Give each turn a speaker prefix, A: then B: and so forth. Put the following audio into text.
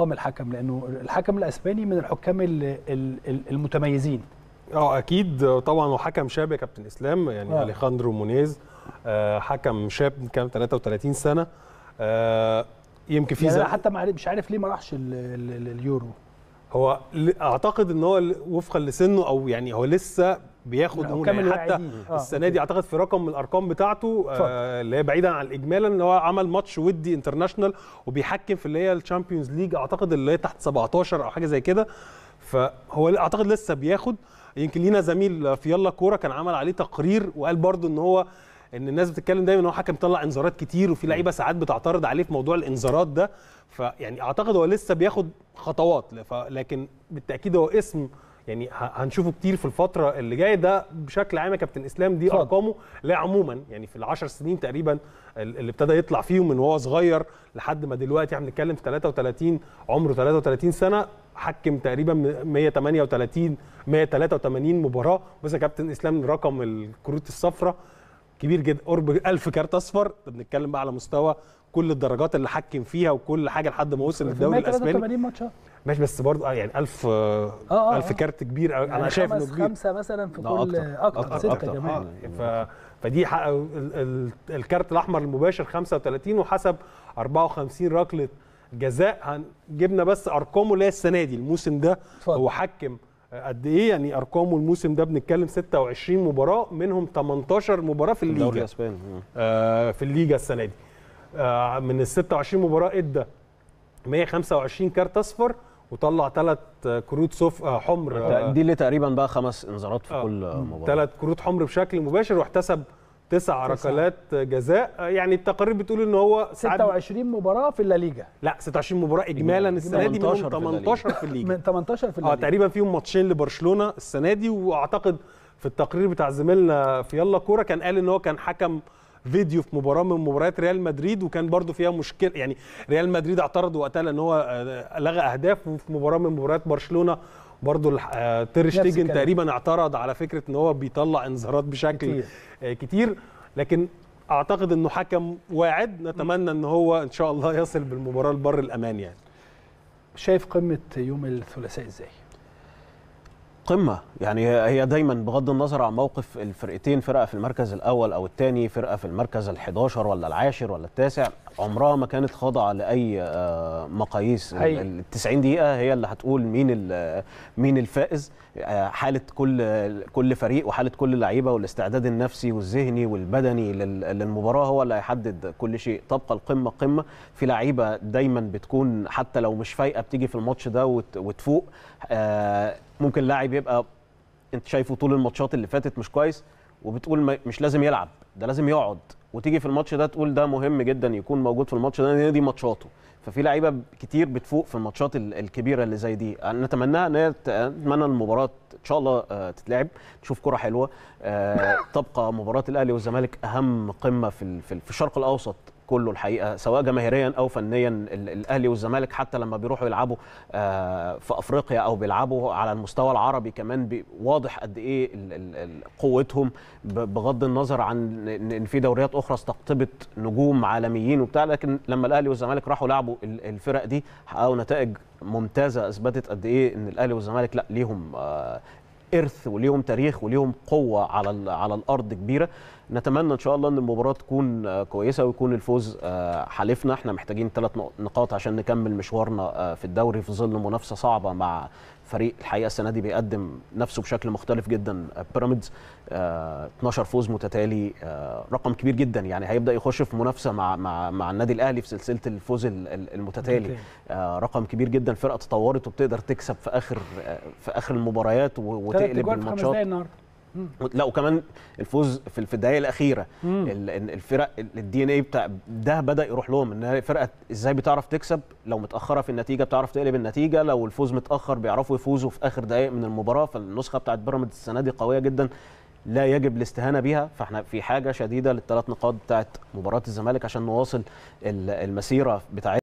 A: ارقام الحكم لانه الحكم الاسباني من الحكام المتميزين اه اكيد طبعا هو حكم شاب يا كابتن اسلام يعني آه. اليخاندرو مونيز آه حكم شاب كان 33 سنه آه يمكن في يعني حتى مش عارف ليه ما راحش اليورو هو اعتقد ان هو وفقا لسنه او يعني هو لسه بياخد هنا يعني حتى آه. السنه دي اعتقد في رقم من الارقام بتاعته آه اللي هي بعيدا عن الاجمال ان هو عمل ماتش ودي انترناشونال وبيحكم في اللي هي الشامبيونز ليج اعتقد اللي هي تحت 17 او حاجه زي كده فهو اعتقد لسه بياخد يمكن لينا زميل في يلا كوره كان عمل عليه تقرير وقال برضو ان هو ان الناس بتتكلم دايما ان هو حكم طلع انذارات كتير وفي لعيبه ساعات بتعترض عليه في موضوع الانذارات ده فيعني اعتقد هو لسه بياخد خطوات لكن بالتاكيد هو اسم يعني هنشوفه كتير في الفتره اللي جايه ده بشكل عام يا كابتن اسلام دي فضل. ارقامه لا عموما يعني في العشر سنين تقريبا اللي ابتدى يطلع فيهم من وهو صغير لحد ما دلوقتي احنا بنتكلم في 33 عمره 33 سنه حكم تقريبا 138 183 مباراه بس يا كابتن اسلام رقم الكروت الصفراء كبير جدا قرب 1000 كارت اصفر بنتكلم بقى على مستوى كل الدرجات اللي حكم فيها وكل حاجه لحد ما وصل للدوري الاسباني اه. ماشي بس برضه آه، يعني 1000 1000 آه،, آه كارت كبير يعني انا شايف انه كبير خمسه مثلا في كل اكتر سته كمان ف فدي الكارت الاحمر المباشر 35 وحسب 54 ركله جزاء جبنا بس ارقامه اللي هي السنه دي الموسم ده هو حكم قد ايه يعني ارقامه الموسم ده بنتكلم 26 مباراه منهم 18 مباراه في الليجا الدوري
B: الاسباني اه.
A: آه في الليجا السنه دي آه من ال 26 مباراه ادى 125 كارت اصفر وطلع ثلاث كروت صف آه، حمر دي آه، اللي تقريبا بقى خمس انذارات في آه كل مباراه ثلاث كروت حمر بشكل مباشر واحتسب تسع ركلات جزاء يعني التقارير بتقول ان هو 26 مباراه في الليجا لا 26 مباراه اجمالا السنه دي من 18 في الليجا من 18 في آه، الليجا اه تقريبا فيهم ماتشين لبرشلونه السنه دي واعتقد في التقرير بتاع زميلنا في يلا كوره كان قال ان هو كان حكم فيديو في مباراه من مباريات ريال مدريد وكان برضو فيها مشكله يعني ريال مدريد اعترض وقتها ان هو آه، لغى اهداف وفي مباراه من مباريات برشلونه برضو آه، تير شتيجن تقريبا اعترض على فكره ان هو بيطلع انذارات بشكل كتير, آه كتير لكن اعتقد انه حكم واعد نتمنى ان هو ان شاء الله يصل بالمباراه لبر الامان يعني شايف قمه يوم الثلاثاء ازاي
B: قمه يعني هي دايما بغض النظر عن موقف الفرقتين فرقه في المركز الاول او الثاني فرقه في المركز ال11 ولا العاشر ولا التاسع عمرها ما كانت خاضعه لاي آه، مقاييس ال 90 دقيقه هي اللي هتقول مين آه، مين الفائز آه، حاله كل كل فريق وحاله كل لعيبه والاستعداد النفسي والذهني والبدني للمباراه هو اللي هيحدد كل شيء تبقى القمه قمه في لعيبه دايما بتكون حتى لو مش فايقه بتيجي في الماتش ده وتفوق ممكن لاعب يبقى انت شايفه طول الماتشات اللي فاتت مش كويس وبتقول مش لازم يلعب ده لازم يقعد وتيجي في الماتش ده تقول ده مهم جدا يكون موجود في الماتش ده دي ماتشاته ففي لعيبه كتير بتفوق في الماتشات الكبيره اللي زي دي نتمنى ان ان نتمنى المباراه ان شاء الله آه، تتلعب تشوف كره حلوه آه، تبقى مباراه الاهلي والزمالك اهم قمه في في الشرق الاوسط كله الحقيقه سواء جماهيريا او فنيا الاهلي والزمالك حتى لما بيروحوا يلعبوا آه، في افريقيا او بيلعبوا على المستوى العربي كمان واضح قد ايه قوتهم بغض النظر عن ان في دوريات اخرى استقطبت نجوم عالميين وبتاع لكن لما الاهلي والزمالك راحوا لعبوا الفرق دي حققوا نتائج ممتازه اثبتت قد ايه ان الاهلي والزمالك لا ليهم آه، إرث وليهم تاريخ وليهم قوة على على الأرض كبيرة نتمنى إن شاء الله إن المباراة تكون آه، كويسة ويكون الفوز آه، حليفنا إحنا محتاجين ثلاث نقاط عشان نكمل مشوارنا آه، في الدوري في ظل منافسة صعبة مع فريق الحقيقه السنه دي بيقدم نفسه بشكل مختلف جدا بيراميدز 12 فوز متتالي رقم كبير جدا يعني هيبدا يخش في منافسه مع مع مع النادي الاهلي في سلسله الفوز المتتالي رقم كبير جدا فرقه تطورت وبتقدر تكسب في اخر في اخر المباريات وت تقلب الماتشات لا وكمان الفوز في الدقائق الاخيره الفرق الدي ان اي بتاع ده بدا يروح لهم ان الفرقه ازاي بتعرف تكسب لو متاخره في النتيجه بتعرف تقلب النتيجه لو الفوز متاخر بيعرفوا يفوزوا في اخر دقائق من المباراه فالنسخه بتاعت بيراميدز السنه دي قويه جدا لا يجب الاستهانه بيها فاحنا في حاجه شديده للثلاث نقاط بتاعت مباراه الزمالك عشان نواصل المسيره بتاعتنا